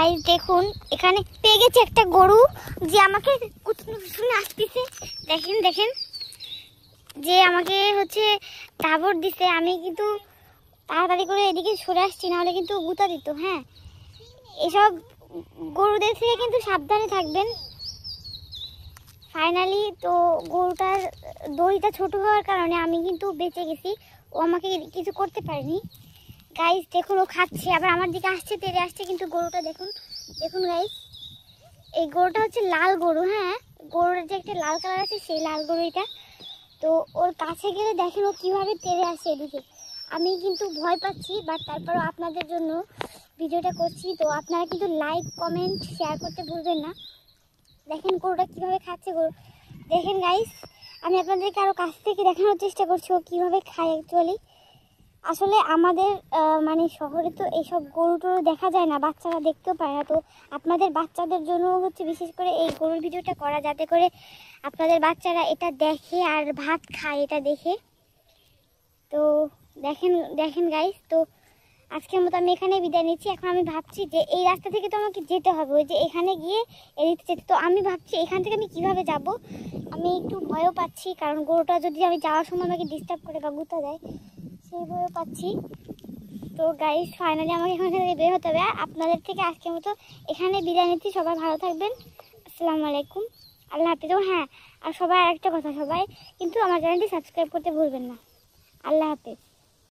guys দেখুন এখানে পেয়ে গেছে একটা গরু যে আমাকে শুনে আসতেছে দেখেন দেখেন যে আমাকে হচ্ছে তাবর দিছে আমি কিন্তু তাড়াতাড়ি করে এদিকে সরে আসছি নাহলে কিন্তু গুতা দিত হ্যাঁ এসব গরুদের থেকে কিন্তু সাবধানে থাকবেন ফাইনালি তো গরুটার দইটা ছোট হওয়ার কারণে আমি কিন্তু বেঁচে গেছি ও আমাকে কিছু করতে পারেনি গাইস দেখুন ও খাচ্ছে আবার আমার দিকে আসছে তেড়ে আসছে কিন্তু গরুটা দেখুন দেখুন গাইস এই গরুটা হচ্ছে লাল গরু হ্যাঁ গরুর যে একটা লাল কালার আছে সেই লাল গরু এটা তো ওর কাছে গেলে দেখেন ও কীভাবে তেড়ে আসে এদিকে আমি কিন্তু ভয় পাচ্ছি বাট তারপরও আপনাদের জন্য ভিডিওটা করছি তো আপনারা কিন্তু লাইক কমেন্ট শেয়ার করতে ভুলবেন না দেখেন গরুটা কীভাবে খাচ্ছে গরু দেখেন গাইস আমি আপনাদেরকে আরও কাছ থেকে দেখানোর চেষ্টা করছি ও কীভাবে খায় অ্যাকচুয়ালি আসলে আমাদের মানে শহরে তো এইসব গরু টরু দেখা যায় না বাচ্চারা দেখতেও পায় না তো আপনাদের বাচ্চাদের জন্য হচ্ছে বিশেষ করে এই গরুর ভিডিওটা করা যাতে করে আপনাদের বাচ্চারা এটা দেখে আর ভাত খায় এটা দেখে তো দেখেন দেখেন গাইস তো আজকের মতো আমি এখানে বিদায় নিচ্ছি এখন আমি ভাবছি যে এই রাস্তা থেকে তো আমাকে যেতে হবে ওই যে এখানে গিয়ে এদিকে যেতে তো আমি ভাবছি এখান থেকে আমি কিভাবে যাব আমি একটু ভয়ও পাচ্ছি কারণ গরুটা যদি আমি যাওয়ার সময় আমাকে ডিস্টার্ব করে বা গুতা দেয় সেইগুলো পাচ্ছি তো গাড়ি ফাইনালি আমাকে এখান থেকে বের হতে হবে আপনাদের থেকে আজকের মতো এখানে বিদায় নিচ্ছি সবাই ভালো থাকবেন আসসালামু আলাইকুম আল্লাহ হাফিজ হ্যাঁ আর সবাই একটা কথা সবাই কিন্তু আমার চ্যানেলটি সাবস্ক্রাইব করতে ভুলবেন না আল্লাহ হাফিজ